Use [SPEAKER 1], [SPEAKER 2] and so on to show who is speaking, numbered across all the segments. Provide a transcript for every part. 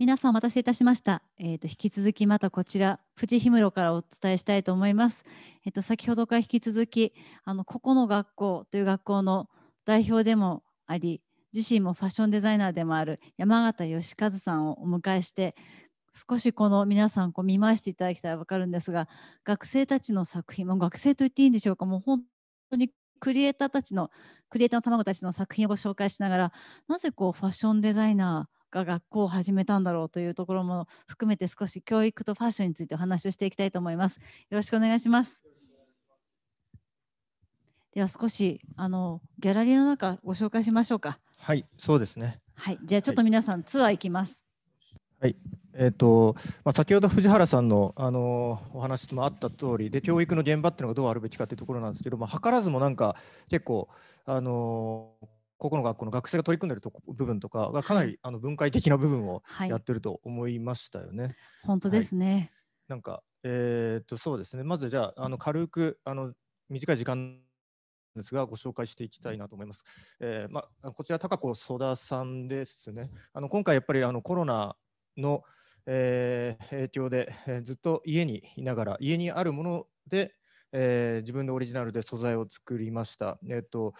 [SPEAKER 1] 皆さんお待たせいたしました。えっ、ー、と、引き続きまたこちら、富士氷室からお伝えしたいと思います。えっ、ー、と、先ほどから引き続き、あの、ここの学校という学校の代表でもあり、自身もファッションデザイナーでもある山形義和さんをお迎えして、少しこの皆さんこう見回していただきたら分かるんですが学生たちの作品も学生と言っていいんでしょうかもう本当にクリエイターたちのクリエイターの卵たちの作品をご紹介しながらなぜこうファッションデザイナーが学校を始めたんだろうというところも含めて少し教育とファッションについてお話をしていきたいと思います。よろしくお願いします。では少しあのギャラリーの中ご紹介しましょうか。
[SPEAKER 2] はい、そうですね。
[SPEAKER 1] はい、じゃあちょっと皆さん、はい、ツアー行きます。
[SPEAKER 2] はい、えーとまあ、先ほど藤原さんの、あのー、お話もあった通りで教育の現場っていうのがどうあるべきかっていうところなんですけど、まあ、図らずもなんか結構、あのーここの学校の学生が取り組んでると部分とかがかなり、あの分解的な部
[SPEAKER 1] 分をやってると思
[SPEAKER 2] いましたよね。はい、
[SPEAKER 1] 本当ですね、
[SPEAKER 2] なんか、えー、っとそうですねまずじゃああの軽くあの短い時間ですがご紹介していきたいなと思います。えー、まあ、こちら高子曽田さんですね。あの今回やっぱりあのコロナの、えー、影響で、えずっと家にいながら家にあるもので、え自分でオリジナルで素材を作りました。えっ、と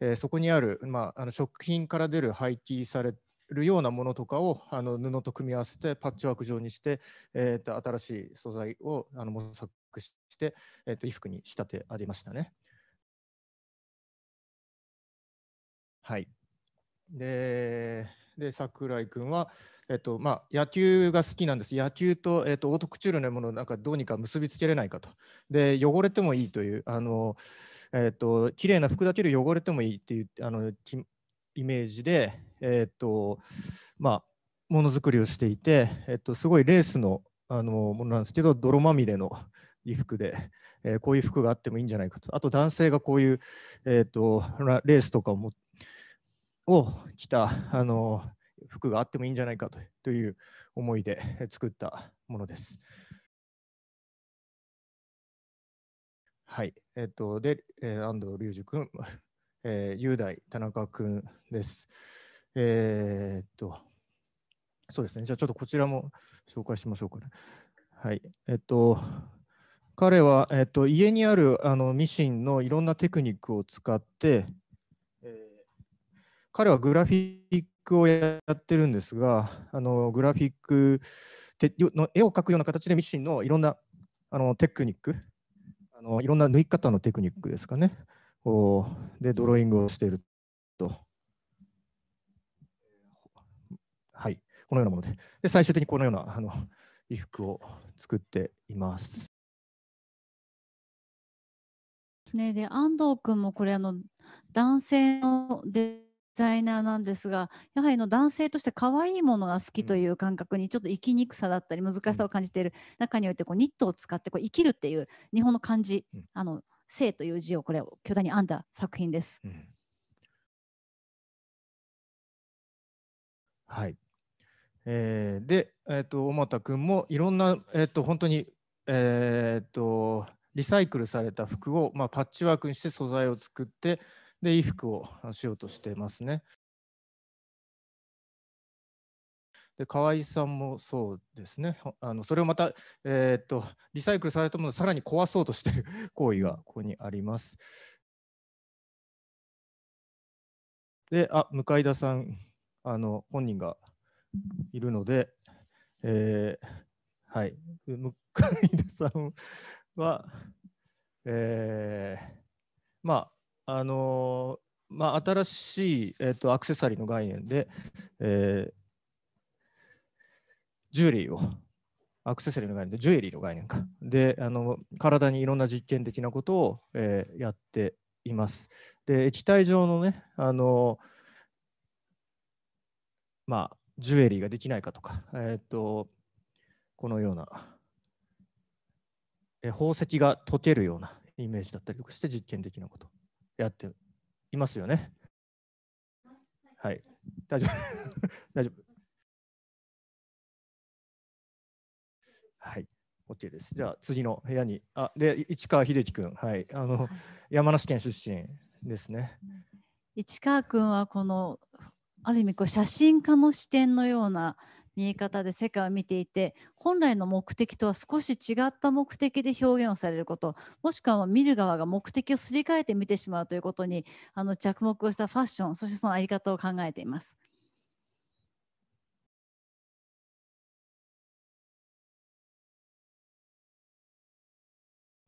[SPEAKER 2] えー、そこにある、まあ、あの食品から出る廃棄されるようなものとかをあの布と組み合わせてパッチワーク状にして、えー、と新しい素材をあの模索して、えー、と衣服に仕立てありましたね。はい、でで桜井君は、えっとまあ、野球が好きなんです野球と,、えっとオートクチュールのものをなんかどうにか結びつけれないかとで汚れてもいいというあの、えっ、ー、と綺麗な服だけで汚れてもいいっていうあのイメージで、えっ、ー、とまあ、ものづくりをしていて、えっと、すごいレースのあのものなんですけど泥まみれの衣服で、えー、こういう服があってもいいんじゃないかとあと男性がこういう、えーと、レースとかを着たあの服があってもいいんじゃないかとという思いで作ったものです。はいえっと、で、えー、安藤隆二君、えー、雄大、田中君です。えー、っと、そうですね、じゃあちょっとこちらも紹介しましょうかね。はい、えっと、彼は、えっと、家にあるあのミシンのいろんなテクニックを使って、えー、彼はグラフィックをやってるんですが、あのグラフィックの絵を描くような形でミシンのいろんなあのテクニックあのいろんな縫い方のテクニックですかねこうでドローイングをしていると。はい、このようなものでで最終的にこのようなあの衣服を作っています。
[SPEAKER 1] ね、で安藤君もこれあの男性のデザイナーなんですがやはりの男性として可愛いものが好きという感覚にちょっと生きにくさだったり難しさを感じている中においてこうニットを使ってこう生きるっていう日本の漢字、あの生という字をこれを巨大に編んだ作品です。
[SPEAKER 2] はいえー、で、えーと、と小君もいろんな、えーと、本当に、えーと、とリサイクルされた服を、まあ、パッチワークにして素材を作ってで衣服をしようとしてますね。で河合さんもそうですねあのそれをまた、えー、っとリサイクルされたものをさらに壊そうとしている 行為がここにあります。であ向田さんあの本人がいるので、えー、はい向田さんは、えー、まああのまあ、新しい、えーと、アクセサリーの概念で、えー、ジュエリーをアクセサリーの概念でジュエリーの概念かであの体にいろんな実験的なことを、えー、やっています。で液体状のねあのまあジュエリーができないかとか、えっ、ー、とこのような、え宝石が溶けるようなイメージだったりとかして実験的なことやっていますよね。はい、大丈夫。大丈夫。はい。OK です。じゃあ次の部屋に。あで、市川秀樹君、はい、あの、山梨県出身ですね。
[SPEAKER 1] 市川君はこのある意味こう写真家の視点のような見え方で世界を見ていて本来の目的とは少し違った目的で表現をされることもしくは見る側が目的をすり替えて見てしまうということにあの着目をしたファッションそしてその在り方を考えています。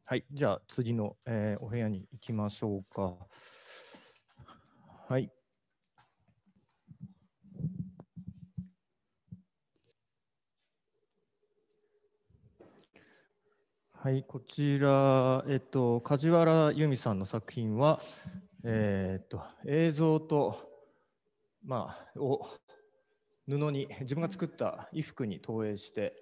[SPEAKER 2] はい、じゃあ次の、えー、お部屋に行きましょうか。はい、はい、こちら、えっと、梶原由美さんの作品は、えー、っと、映像と、まあ、を布に自分が作った衣服に投影して、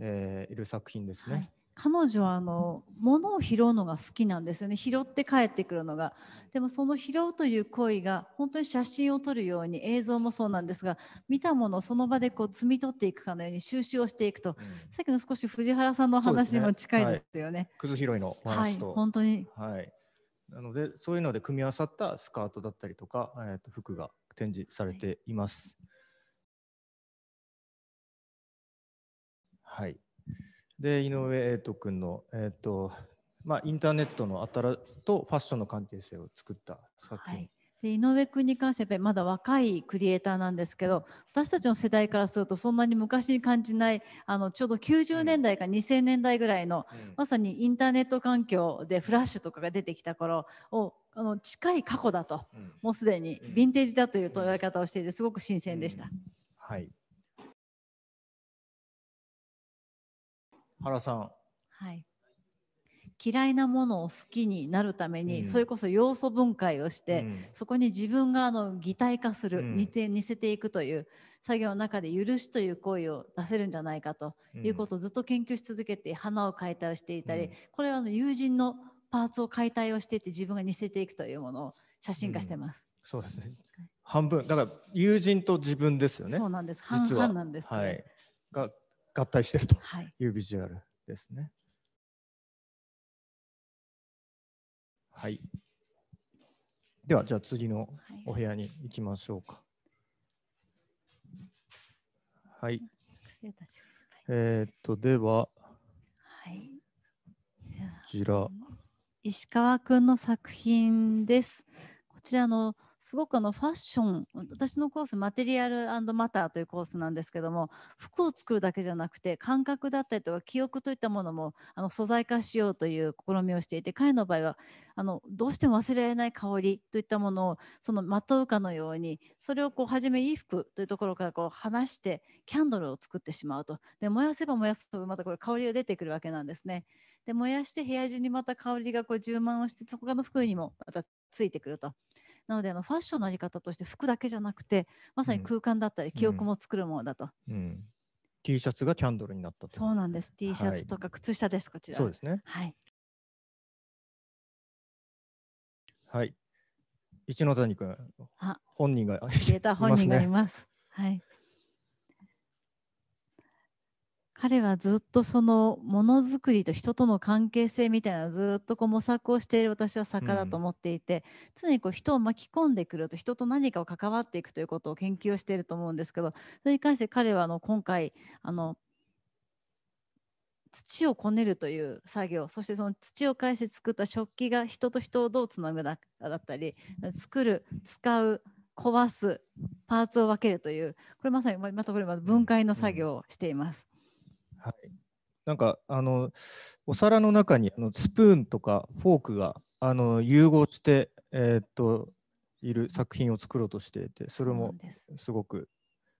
[SPEAKER 2] えー、いる作品ですね。はい
[SPEAKER 1] 彼女はあの物を拾うのが好きなんですよね拾って帰ってくるのがでもその拾うという行為が本当に写真を撮るように映像もそうなんですが見たものをその場でこう摘み取っていくかのように収集をしていくと、うん、さっきの少し藤原さんの話にも近いですよね。
[SPEAKER 2] くず、ねはい、拾いの話と、はい、本当に、はい、なのでそういうので組み合わさったスカートだったりとか、えー、と服が展示されています。はい、はいで、井上瑛斗君の、えっ、ー、と、まあ、インターネットの新とファッションの関係性を作った作品。は
[SPEAKER 1] いで井上君に関してはまだ若いクリエイターなんですけど私たちの世代からするとそんなに昔に感じないあのちょうど90年代か2000年代ぐらいの、うん、まさにインターネット環境でフラッシュとかが出てきた頃をあの近い過去だと、うん、もうすでにヴィンテージだという問われ方をしていてすごく新鮮でした。うん、
[SPEAKER 2] はい原さん。
[SPEAKER 1] はい。嫌いなものを好きになるために、うん、それこそ要素分解をして、うん、そこに自分があの擬態化する、うん、似て似せていくという作業の中で許しという行為を出せるんじゃないかということをずっと研究し続けて花を解体をしていたり、これはあの友人のパーツを解体をしていって自分が似せていくというものを写真化してます。
[SPEAKER 2] そうですね、半分だから友人と自分ですよね。そうなんです。半々なんです、ね、はい。が合体しているというビジュアルですね。はい、ではじゃあ次のお部屋に行きましょうか。はい。えー、っとでは、はい、こちら
[SPEAKER 1] 石川君の作品です。こちらのすごくあのファッション私のコースマテリアルマターというコースなんですけども服を作るだけじゃなくて感覚だったりとか記憶といったものもあの素材化しようという試みをしていて彼の場合はあのどうしても忘れられない香りといったものをそのまとうかのようにそれをこう初め衣服というところからこう離してキャンドルを作ってしまうとで燃やせば燃やすとまたこれ香りが出てくるわけなんですね。で燃やして部屋中にまた香りがこう充満をしてそこの服にもまたついてくると。なのであのファッションのあり方として服だけじゃなくてまさに空間だったり記憶も作るものだと。
[SPEAKER 2] うんうん T シャツがキャンドルになったそう
[SPEAKER 1] なんです T シャツとか靴下です、はい、こちらそうですねはい、
[SPEAKER 2] はい、一ノ谷君本人がいます、ね、本人がいま
[SPEAKER 1] すはい彼はずっとそのものづくりと人との関係性みたいなずっとこう模索をしている私は坂だと思っていて、うん、常にこう人を巻き込んでくると人と何かを関わっていくということを研究をしていると思うんですけどそれに関して彼はあの今回あの土をこねるという作業そしてその土を介して作った食器が人と人をどうつなぐだだったり作る使う壊すパーツを分けるというこれまさにまたこれま分解の作業をしています。
[SPEAKER 2] はい、なんかあのお皿の中にあのスプーンとかフォークがあの融合して、えー、っといる作品を作ろうとしていてそれもすごく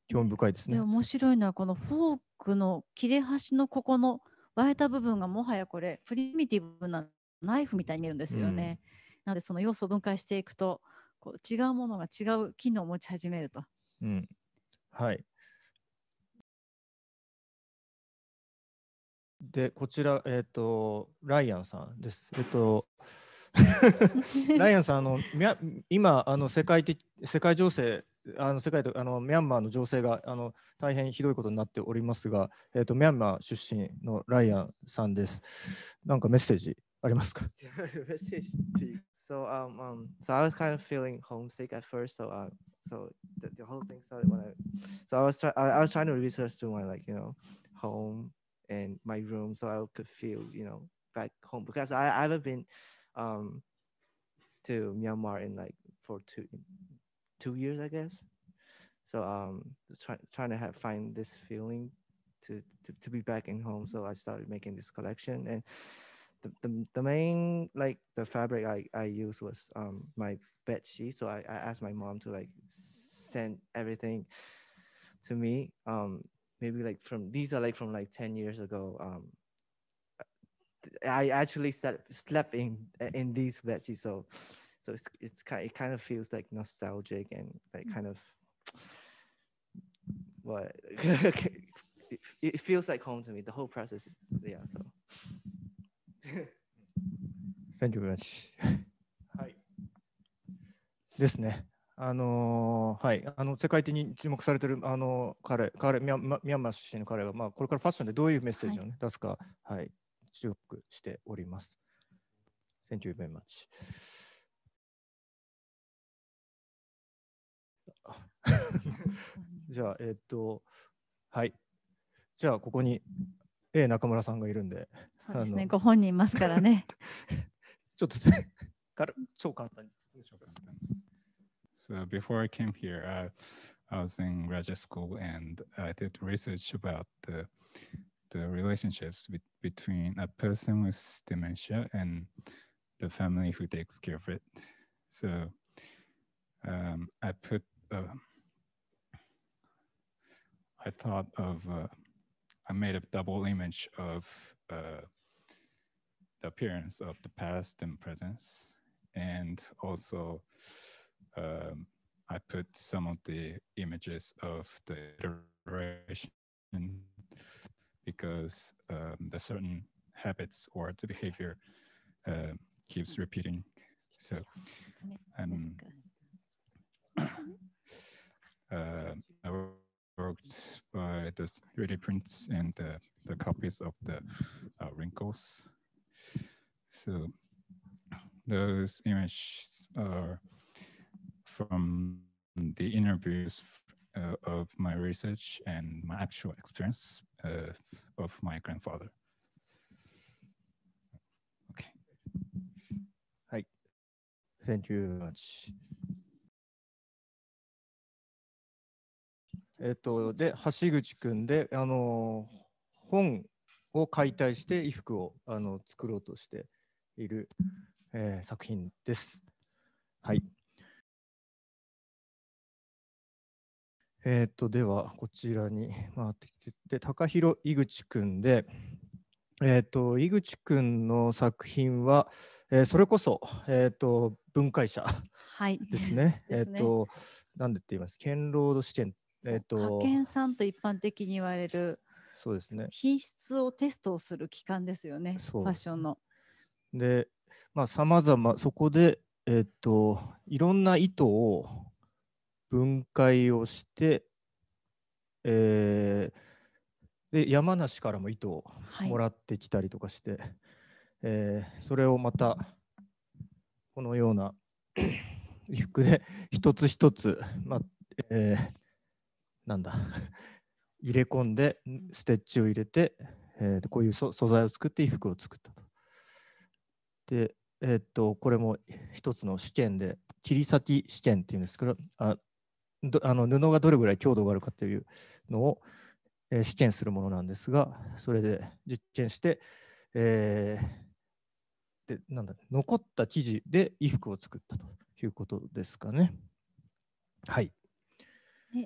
[SPEAKER 2] 興味深いですね。
[SPEAKER 1] 面白いのはこのフォークの切れ端のここの割れた部分がもはやこれプリミティブなナイフみたいに見えるんですよね。うん、なのでその要素を分解していくとこう違うものが違う機能を持ち始めると。
[SPEAKER 2] うん、はいで、こちら、えっ、ー、と、ライアンさんです。えっ、ー、と、ライアンさん、あの今あの世界的、世界情勢、あの世界とあのミャンマーの情勢があの大変ひどいことになっておりますが、えーと、ミャンマー出身のライアンさんです。なんかメッセージありますか
[SPEAKER 3] So, um, um,
[SPEAKER 2] so I was kind of feeling
[SPEAKER 3] homesick at first, so, uh, so the, the whole thing started when I, so I was, try, I, I was trying to research to my, like, you know, home in my room so I could feel, you know, back home because I, I haven't been um, to Myanmar in like for two two years, I guess. So um, try, trying to have, find this feeling to, to, to be back in home. So I started making this collection and the, the, the main like the fabric I, I used was um, my bed sheet. So I, I asked my mom to like send everything to me um, maybe like from these are like from like 10 years ago um i actually slept slept in in these bed so so it's it's kind it kind of feels like nostalgic and like mm. kind of what it, it feels like home to me the whole process is, yeah so
[SPEAKER 2] thank you very much はいですねあのー、はい、あの世界的に注目されてるあの彼彼ミャンマー出身の彼が、まあ、これからファッションでどういうメッセージをね、はい、出すか、はい、注目しております。Thank you very much. じゃあ、えっ、と、はい。じゃあ、ここに A 中村さんがいるんで。そうですね、ご
[SPEAKER 1] 本人いますからね。
[SPEAKER 2] ちょっと、ね、超簡単に。
[SPEAKER 4] uh, before I came here, uh, I was in graduate school and I did research about the, the relationships be between a person with dementia and the family who takes care of it. So um, I put, uh, I thought of, uh, I made a double image of uh, the appearance of the past and presence and also um, I put some of the images of the iteration because um, the certain habits or the behavior uh, keeps repeating. So, uh, I worked by the 3D prints and uh, the copies of the uh, wrinkles. So, those images are from the interviews uh, of my research and my actual experience uh, of my grandfather. Okay. Hi. Thank you very much.
[SPEAKER 2] えっと、で橋口君であの本を解体して衣服をあの作ろうとしている、えー、作品です。はい。えっ、ー、と、では、こちらに 回ってきてて、高弘井口くんで、えっ、ー、と、井口くんの作品は、えー、それこそ、えっ、と、分解者
[SPEAKER 1] ですね。は い、えっ、と、
[SPEAKER 2] なんでって言います、堅牢ロードえっ、と、派遣
[SPEAKER 1] さんと一般的に言われる、
[SPEAKER 2] そうですね。品
[SPEAKER 1] 質をテストをする機関ですよね、ファッションの。
[SPEAKER 2] で、まあ、さまざま、そこで、えっ、と、いろんな意図を分解をして、えー、で山梨からも糸をもらってきたりとかして、はい、えー、それをまたこのような衣服 で一つ一つ、まあえー、なんだ入れ込んでステッチを入れて、えー、こういう素材を作って衣服を作ったと。でえっと、これも一つの試験で、切り裂き試験っていうんですけど、ああの布がどれぐらい強度があるかというのを、えー、試験するものなんですが、それで実験して、えー、でなんだ残った生地で衣服を作ったということですか
[SPEAKER 1] ね。はい。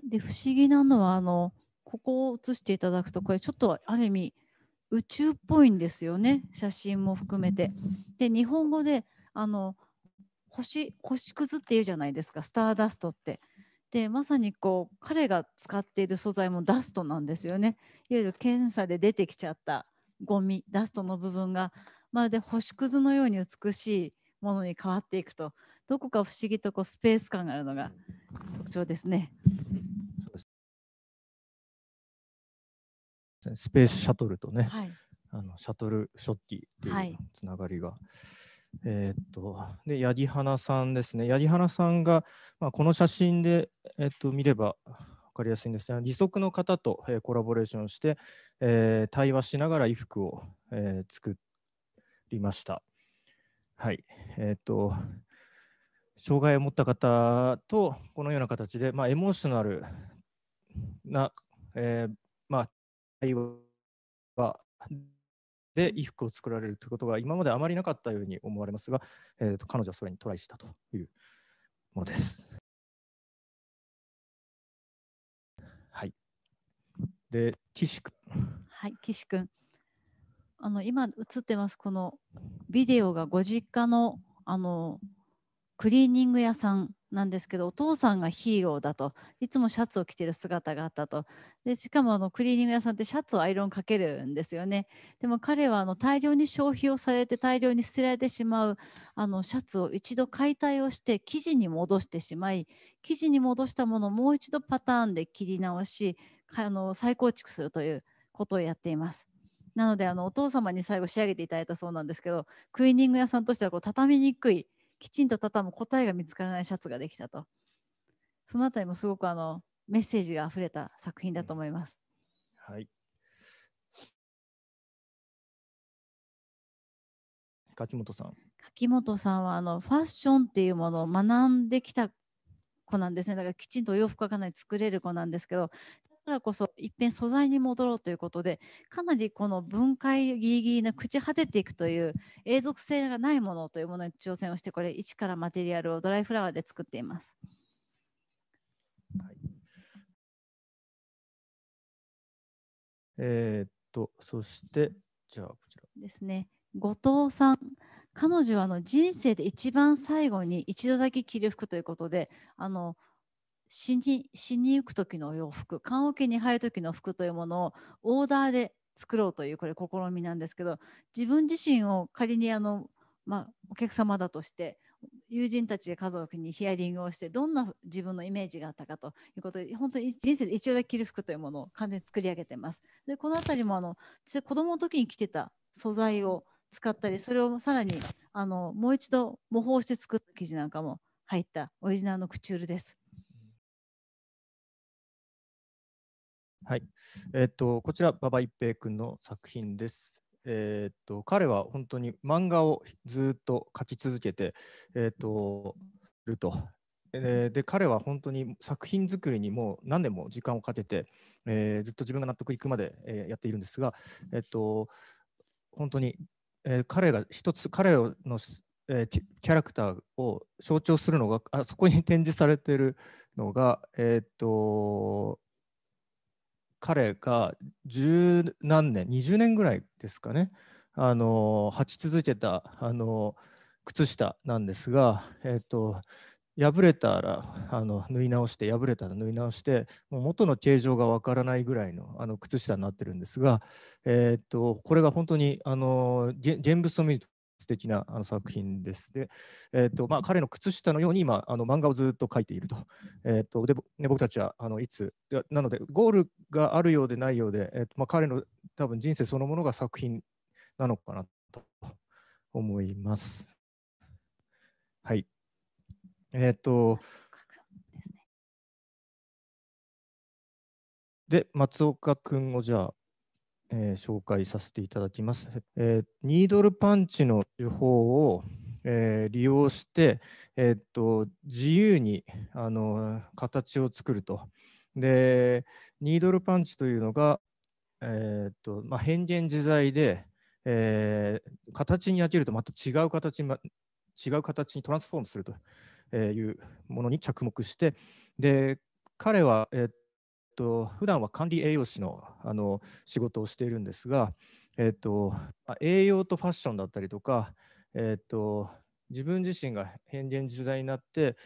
[SPEAKER 1] で不思議なのはあのここを写していただくとこれちょっとある意味宇宙っぽいんですよね写真も含めて。で日本語であの星星屑っていうじゃないですかスターダストって。でまさにこう彼が使っている素材もダストなんですよねいわゆる検査で出てきちゃったゴミダストの部分がまるで星屑のように美しいものに変わっていくとどこか不思議とこうスペース感があるのが特徴ですね。
[SPEAKER 2] スペースシャトルとね、はい、あのシャトルショッキーというつながりが、はいえー、っと、で、八木花さんですね。八木花さんが、まあ、この写真で、えー、っと、見れば分かりやすいんですが、義足の方と、えー、コラボレーションして、え対話しながら衣服を、え作りました。はい。えっと、障害を持った方と、このような形で、まあ、エモーショナルな、えまあ、対話で衣服を作られるということが今まであまりなかったように思われますが、えーと、彼女はそれにトライしたというものです。はい、で岸君。
[SPEAKER 1] はい、岸君あの今映ってますこのビデオがご実家のあのクリーニング屋さんなんですけどお父さんがヒーローだといつもシャツを着てる姿があったとでしかもあのクリーニング屋さんってシャツをアイロンかけるんですよねでも彼はあの大量に消費をされて大量に捨てられてしまうあのシャツを一度解体をして生地に戻してしまい生地に戻したものをもう一度パターンで切り直しあの再構築するということをやっています。なのであのお父様に最後仕上げていただいたそうなんですけどクリーニング屋さんとしてはこう畳みにくいきちんと畳む答えが見つからないシャツができたとそのあたりもすごくあのメッセージがあふれた作品だと思います。
[SPEAKER 2] うん、はい柿本さん
[SPEAKER 1] 柿本さんはあのファッションっていうものを学んできた子なんですねだからきちんとお洋服がかなり作れる子なんですけどからこそいっぺん素材に戻ろうということでかなりこの分解ギリギリな朽ち果てていくという永続性がないものというものに挑戦をしてこれ一からマテリアルをドライフラワーで作っています。はい
[SPEAKER 2] えー、っとそしてじゃあこちら
[SPEAKER 1] ですね後藤さん彼女はあの人生で一番最後に一度だけ着る服ということであの死に死に行く時のお洋服棺桶に入る時の服というものをオーダーで作ろうというこれ試みなんですけど自分自身を仮にあの、まあ、お客様だとして友人たちや家族にヒアリングをしてどんな自分のイメージがあったかということで本当に人生で一度だけ着る服というものを完全に作り上げてます。でこの辺りもあの実際子供の時に着てた素材を使ったりそれをさらにあのもう一度模倣して作った生地なんかも入ったオリジナルのクチュールです。
[SPEAKER 2] はい。えっ、ー、と、こちら、馬場一平君の作品です。えっ、ー、と、彼は本当に漫画をずっと描き続けて、えっ、ー、と、ると。えで彼は本当に作品作りにもう何年も時間をかけて、えずっと自分が納得いくまで、えやっているんですが、えっと、本当に、え彼が一つ彼のえキャラクターを象徴するのがあそこに展示されているのが、えーと彼が十何年20年ぐらいですかねあの履き続けたあの靴下なんですが、えーと、破れたらあの縫い直して破れたら縫い直してもう元の形状がわからないぐらいのあの靴下になってるんですが、えーと、とこれが本当にあの現物を見ると素敵なあな作品です。で、えーとまあ、彼の靴下のように今、あの漫画をずっと描いていると。えーと、で、ね、僕たちはあのいつなので、ゴールがあるようでないようで、えーとまあ、彼の多分人生そのものが作品なのかなと思います。はい。えっ、ー、と、で、松岡君をじゃあ。えー、紹介させていただきます。えー、ニードルパンチの手法を、えー、利用して、えっと自由にあの形を作ると。で、ニードルパンチというのが、えっとまあ、変幻自在で、え形に飽きるとまた違う形に、違う形にトランスフォームするというものに着目して、で彼は、えっと普段は管理栄養士のあの仕事をしているんですが、えっと、栄養とファッションだったりとか、えっと、自分自身が変幻自在になって、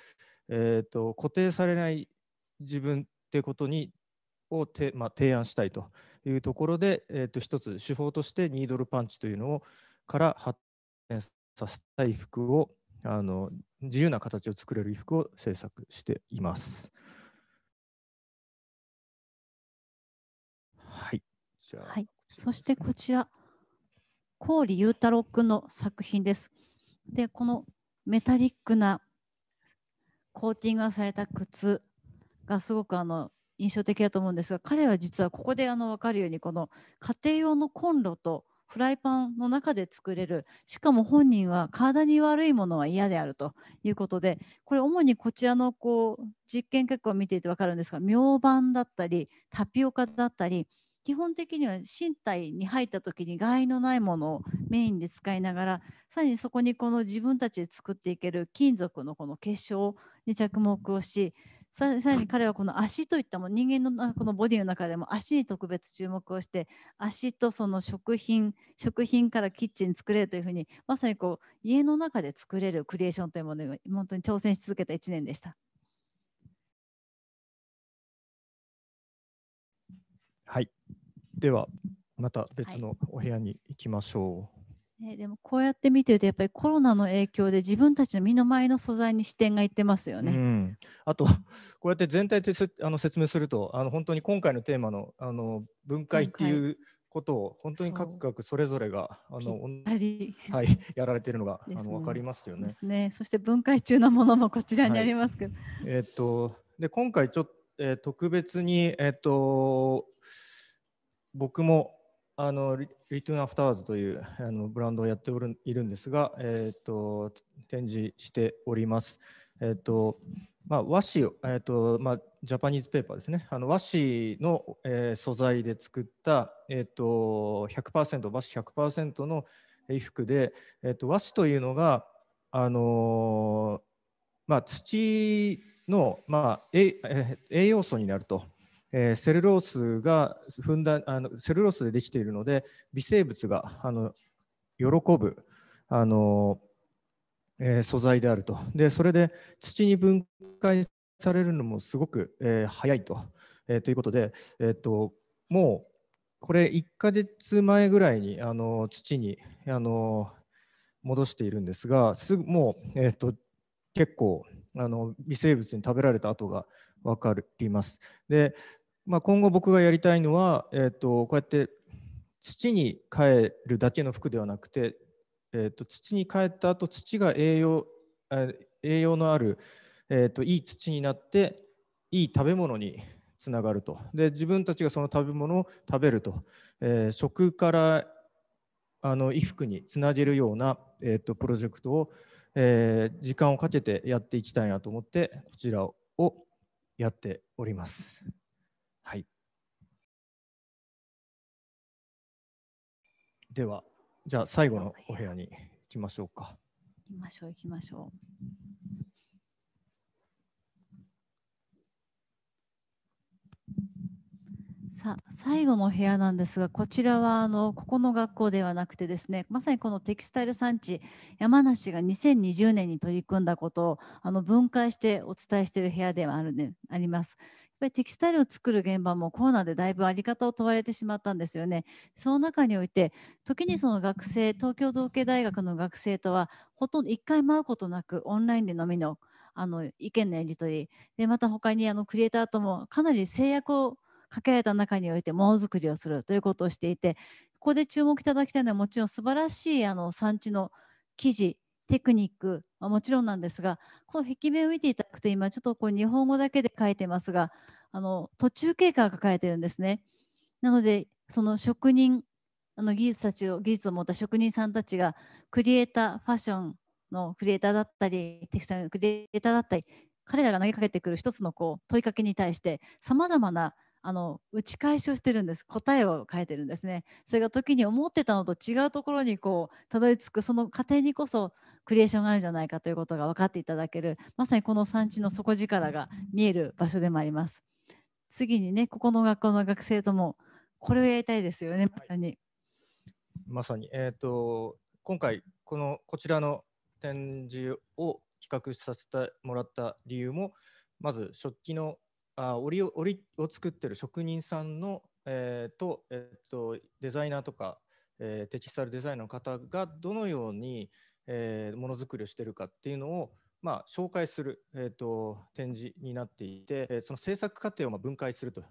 [SPEAKER 2] えっと、固定されない自分ってことにをて、まあ、提案したいというところで、えっと、一つ手法としてニードルパンチというのをから発展させたい服をあの自由な形を作れる衣服を制作しています。
[SPEAKER 1] じゃあ、はい、そしてこちら郡雄太郎君の作品です。でこのメタリックなコーティングがされた靴がすごくあの印象的だと思うんですが彼は実はここであの分かるようにこの家庭用のコンロとフライパンの中で作れるしかも本人は体に悪いものは嫌であるということでこれ主にこちらのこう実験結果を見ていて分かるんですがミョウバンだったりタピオカだったり基本的には身体に入った時に害のないものをメインで使いながらさらにそこにこの自分たちで作っていける金属のこの結晶に着目をしさらに彼はこの足といったも人間のこのボディの中でも足に特別注目をして足とその食品食品からキッチン作れるというふうにまさにこう家の中で作れるクリエーションというものに本当に挑戦し続けた1年でした。
[SPEAKER 2] はい、ではまた別のお部屋に行きましょ
[SPEAKER 1] う。はい、えでもこうやって見てるとやっぱりコロナの影響で自分たちの身の前の素材に視点がいってますよね。う
[SPEAKER 2] ん、あとこうやって全体であの説明するとあの本当に今回のテーマのあの分解っていうことを本当に各各それぞれがあの
[SPEAKER 1] はい
[SPEAKER 2] やられているのが、あのわかりますよね。
[SPEAKER 1] ねそして分解中のものもこちらにありますけど。はい、
[SPEAKER 2] えー、っとで今回ちょっと、えー、特別にえー、っと僕もあのリリトゥーンアフターズという あのブランドをやっておるいるんですが、えーと、展示しております。えーとまあ、和紙、えーとまあ、ジャパニーズペーパーですね、あの和紙の、えー、素材で作った、えーと、と100%和紙100%の衣服で、えーと、和紙というのが、あのー、まあ、土の、まあええー、栄養素になると。えー、セルロースがふんだあのセルロースでできているので微生物があの喜ぶあの、えー、素材であるとでそれで土に分解されるのもすごく、えー、早いと,、えということで、えーともうこれ1ヶ月前ぐらいにあの土にあの戻しているんですがすぐもう、えーと結構あの微生物に食べられた跡が分かります。でまあ、今後僕がやりたいのは、えーと、こうやって土に帰るだけの服ではなくて、えーと、土に帰った後土が栄養栄養のある、えーと、といい土になっていい食べ物につながるとで自分たちがその食べ物を食べると、えー、食からあの衣服につなげるような、えー、とプロジェクトを、えー、時間をかけてやっていきたいなと思ってこちらをやっております。では、じゃあ最後のお部屋に行きましょうか。
[SPEAKER 1] 行きましょう、行きましょう。さあ最後の部屋なんですがこちらはあのここの学校ではなくてですねまさにこのテキスタイル産地山梨が2020年に取り組んだことをあの分解してお伝えしている部屋ではある、ね、ありますぱりテキスタイルを作る現場もコロナでだいぶあり方を問われてしまったんですよね。その中において時にその学生東京造形大学の学生とはほとんど一回会うことなくオンラインでのみのあの意見のやり取りでまた他にあのクリエイターともかなり制約をかけられた中においてものづくりをするということをしていてここで注目いただきたいのはもちろん素晴らしいあの産地の記事テクニック、はもちろんなんですがこの壁面を見ていただくと今ちょっとこう日本語だけで書いてますがあの途中経過が書かれてるんですね。なのでその職人あの技術たちを技術を持った職人さんたちがクリエイターファッションのクリエイターだったりテキスタイクリエイターだったり彼らが投げかけてくる一つのこう問いかけに対してさまざまなあの打ち返しをしてるんです答えを変えてるんですねそれが時に思ってたのと違うところにこうたどり着くその過程にこそクリエーションがあるんじゃないかということが分かっていただけるまさにこの産地の底力が見える場所でもあります。次にねここの学校の学生ともこれをやりたいですよね、はい、
[SPEAKER 2] まさに、えーと、今回このこちらの展示を企画させてもらった理由もまず食器のあ織を織を作ってる職人さんの、えーとえーと、デザイナーとか、えー、テキスタルデザインの方がどのようにえー、ものづくりをしてるかっていうのをまあ、紹介する、えーと、展示になっていて、えその制作過程をま分解すると、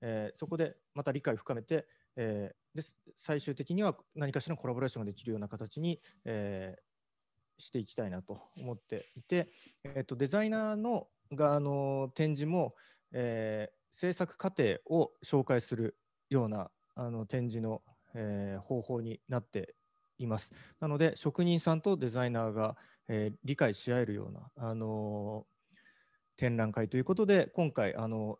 [SPEAKER 2] えー、そこでまた理解を深めて、えー、で最終的には何かしらのコラボレーションができるような形に、えー、していきたいなと思っていて、えーと、とデザイナーの側の展示も、え制作過程を紹介するようなあの展示の、え方法になっています。なので職人さんとデザイナーが、えー、理解し合えるような、あのー、展覧会ということで今回あの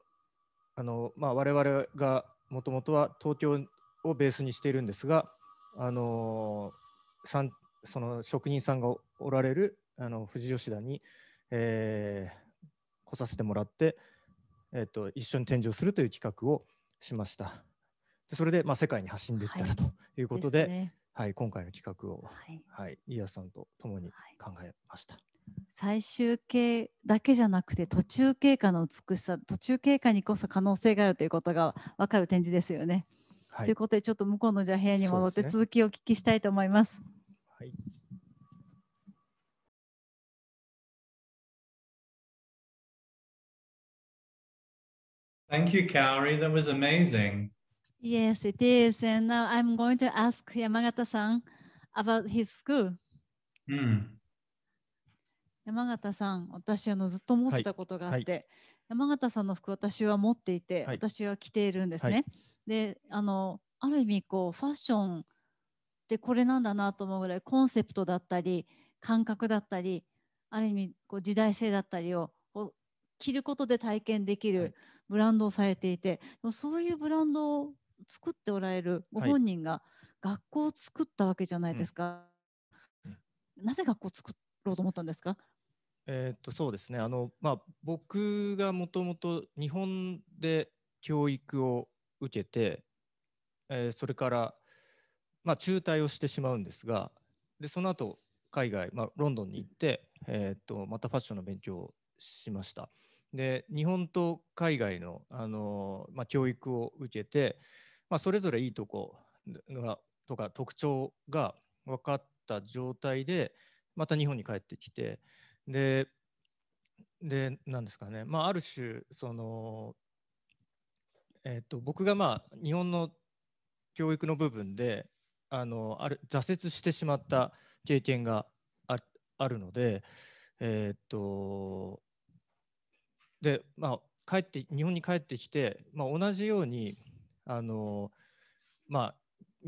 [SPEAKER 2] あの、まあ、我々がもともとは東京をベースにしているんですが、あのー、さんその職人さんがおられるあの富士吉田に、えー、来させてもらって、えーと、一緒に展示をするという企画をしました。でそれで、まあ、世界に発信できたらということで。はいはい、今回の企画を、はい、はい、リアさんと共に考えました。はい、
[SPEAKER 1] 最終形だけじゃなくて途中経過の美しさ途中経過にこそ可能性があるということが分かる展示ですよね。はい、ということでちょっと向こうのじゃ部屋に戻って続きをお聞きしたいと思います。すね、はい Thank you, Kaori. That was amazing. Yes, it is. And now I'm going to ask Yamagata-san about his school. うん、山形さん、私あのずっと思ってたことがあって、はい、山形さんの服私は持っていて、はい、私は着ているんですね。はい、で、あのある意味こうファッションってこれなんだなと思うぐらいコンセプトだったり感覚だったり、ある意味こう時代性だったりを着ることで体験できるブランドをされていて、そういうブランド作っておられるご本人が学校を作ったわけじゃないですか。はいうん、なぜ学校を作ろうと思ったんですか
[SPEAKER 2] えー、っとそうですねあの、まあ、僕がもともと日本で教育を受けて、えー、それから、まあ、中退をしてしまうんですがでその後海外、まあ、ロンドンに行って、えー、っとまたファッションの勉強をしました。で日本と海外のあの、まあ、教育を受けてまあ、それぞれいいとこがとか特徴が分かった状態でまた日本に帰ってきてででなんですかね、まあ、ある種その、えー、と僕がまあ日本の教育の部分であのある挫折してしまった経験がああるので、えっ、ー、とでまあ、帰って日本に帰ってきて、まあ、同じようにあのま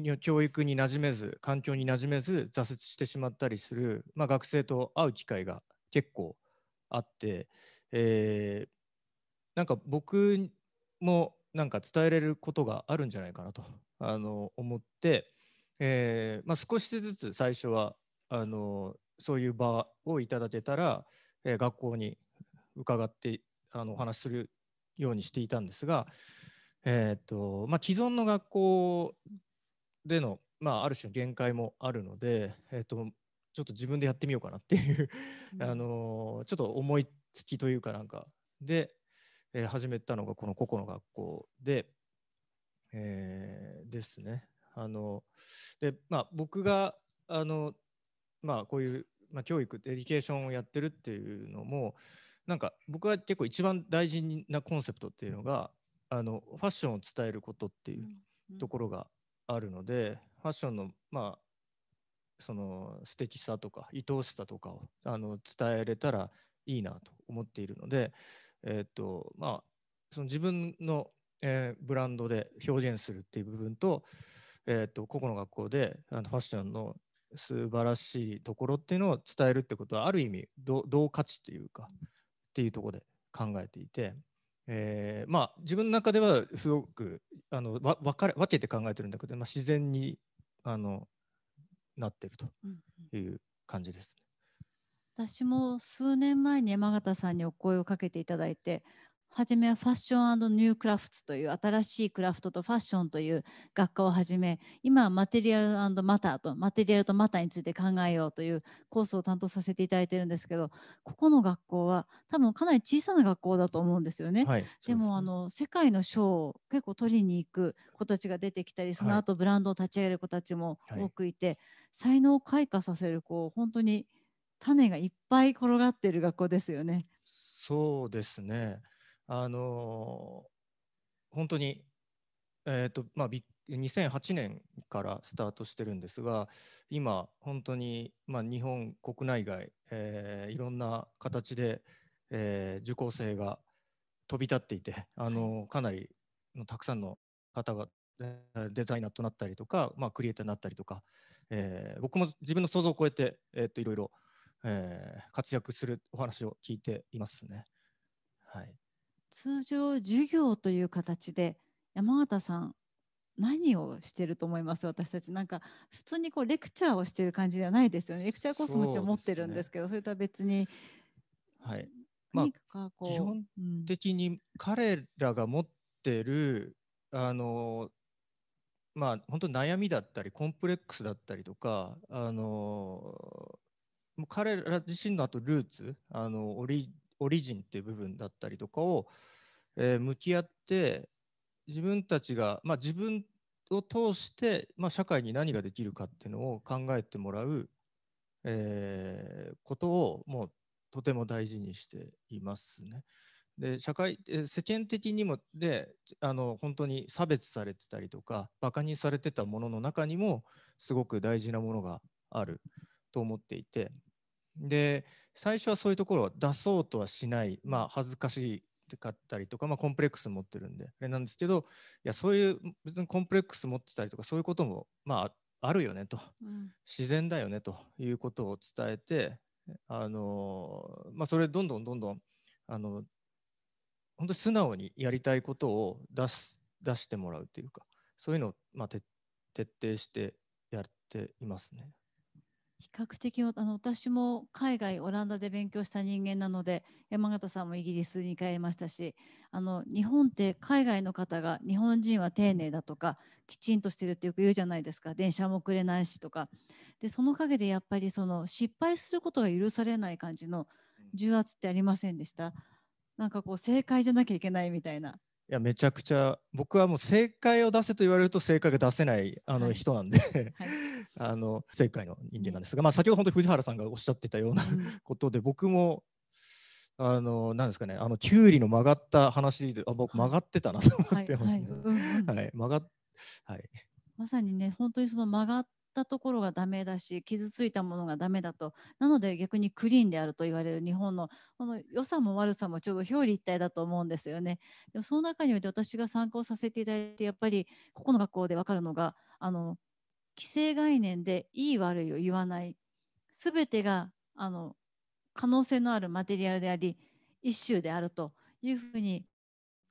[SPEAKER 2] あ、教育に馴染めず環境に馴染めず挫折してしまったりする、まあ、学生と会う機会が結構あって、えー、なんか僕もなんか伝えれることがあるんじゃないかなとあの思って、えー、まあ、少しずつ最初はあのそういう場をいただけたら、えー、学校に伺ってあのお話しするようにしていたんですが、えーとまあ、既存の学校での、まあ、ある種の限界もあるので、えーと、ちょっと自分でやってみようかなっていうあのー、ちょっと思いつきというかなんかで、えー、始めたのがこの個々の学校で、えー、ですね。あのでまあ、僕があの、まあ、こういう、まあ、教育エディケーションをやってるっていうのもなんか僕は結構一番大事なコンセプトっていうのがあのファッションを伝えることっていうところがあるので、ファッションのまあその素敵さとか愛おしさとかをあの伝えれたらいいなと思っているので、えー、っとまあ、その自分の、えー、ブランドで表現するっていう部分と,、えー、っと個々の学校であのファッションの素晴らしいところっていうのを伝えるってことはある意味同価値というかっていうとこで考えていてえー、まあ自分の中ではすごくあのわ分かれ分けて考えてるんだけど、まあ、自然にあのなってるという感じです、
[SPEAKER 1] うんうん、私も数年前に山形さんにお声をかけていただいてはじめファッションニュークラフトという新しいクラフトとファッションという学科をはじめ今はマテリアルマターとマテリアルとマターについて考えようというコースを担当させていただいてるんですけどここの学校は多分かなり小さな学校だと思うんですよね。はい、ででもあの世界の賞を結構取りに行く子たちが出てきたりその後ブランドを立ち上げる子たちも多くいて、はい、才能を開花させるこ本当に種がいっぱい転がってる学校ですよね。
[SPEAKER 2] そうですね。あの本当に、えーとまあ、2008年からスタートしてるんですが今本当に、まあ、日本国内外、えー、いろんな形で、えー、受講生が飛び立っていてあのかなりのたくさんの方がデザイナーとなったりとか、まあ、クリエイターになったりとか、えー、僕も自分の想像を超えて、えー、といろいろ、えー、活躍するお話を聞いていますね。はい
[SPEAKER 1] 通常授業という形で山形さん何をしてると思います私たちなんか普通にこうレクチャーをしてる感じじゃないですよねレクチャーコースもちろん持ってるんですけど、ね、それとは別に。
[SPEAKER 2] はいま
[SPEAKER 1] あ、基本
[SPEAKER 2] 的に彼らが持ってる、うん、あのまあ本当悩みだったりコンプレックスだったりとかあの彼ら自身のあとルーツあのオリオリジンっていう部分だったりとかを、えー、向き合って自分たちが、まあ、自分を通して、まあ、社会に何ができるかっていうのを考えてもらう、えー、ことをもうとても大事にしていますね。で社会世間的にもであの本当に差別されてたりとかバカにされてたものの中にもすごく大事なものがあると思っていてで最初はそういうところを出そうとはしない、まあ、恥ずかしかったりとか、まあ、コンプレックス持ってるんであれなんですけどいやそういう別にコンプレックス持ってたりとかそういうことも、まあ、あるよねと、うん、自然だよねということを伝えてあの、まあ、それどんどんどんどんあの本当に素直にやりたいことを出す出してもらうというかそういうのを、まあ、徹底してやっていますね。
[SPEAKER 1] 比較的あの私も海外オランダで勉強した人間なので山形さんもイギリスに帰りましたしあの日本って海外の方が日本人は丁寧だとかきちんとしてるってよく言うじゃないですか電車も遅れないしとかでその陰でやっぱりその失敗することが許されない感じの重圧ってありませんでしたなんかこう正解じゃなきゃいけないみたいな
[SPEAKER 2] いやめちゃくちゃ僕はもう正解を出せと言われると正解が出せないあの人なんで、はい、あの正解の人間なんですが、まあ、先ほど本当に藤原さんがおっしゃってたようなことで、僕もあのなんですかねあのキュウリの曲がった話であ僕曲がってたなと思ってますね。はい、曲がはい
[SPEAKER 1] まさにね本当にその曲がっったところがダメだし傷ついたものがダメだとなので逆にクリーンであると言われる日本のこの良さも悪さもちょうど表裏一体だと思うんですよね。でもその中において私が参考させていただいてやっぱりここの学校で分かるのがあの既成概念でいい悪いを言わない全てがあの可能性のあるマテリアルであり一種であるというふうに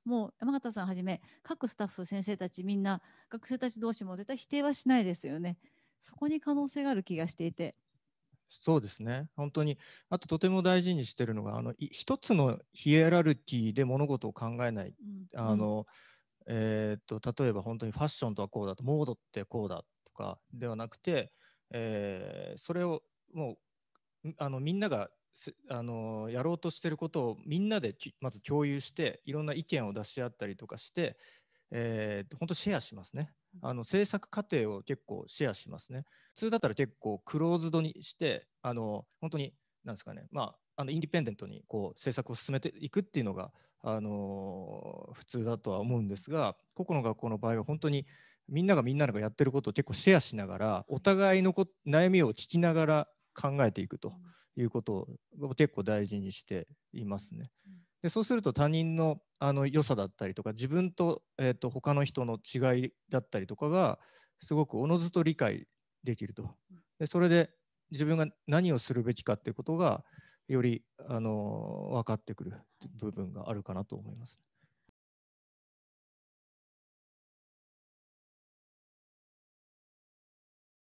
[SPEAKER 1] もう山形さんはじめ各スタッフ先生たちみんな学生たち同士も絶対否定はしないですよね。そこに可能性がある気がしていて。
[SPEAKER 2] そうですね本当にあととても大事にしてるのがあの一つのヒエラルキーで物事を考えない、うん、あの、うん、えーと、と例えば本当にファッションとはこうだとモードってこうだとかではなくて、えー、それをもうあのみんながあのやろうとしてることをみんなでまず共有していろんな意見を出し合ったりとかして、えー、本当シェアしますねあの制作過程を結構シェアしますね。普通だったら結構クローズドにしてあの本当に何ですかね、まあ、あのインディペンデントにこう制作を進めていくっていうのが、あの普通だとは思うんですが個々の学校の場合は本当にみんながみんながやってることを結構シェアしながらお互いのこ悩みを聞きながら考えていくということを結構大事にしていますね。うんでそうすると他人のあの良さだったりとか自分と,、えーと、他の人の違いだったりとかがすごくおのずと理解できるとでそれで自分が何をするべきかっていうことがよりあの分かってくる部分があるかなと思います。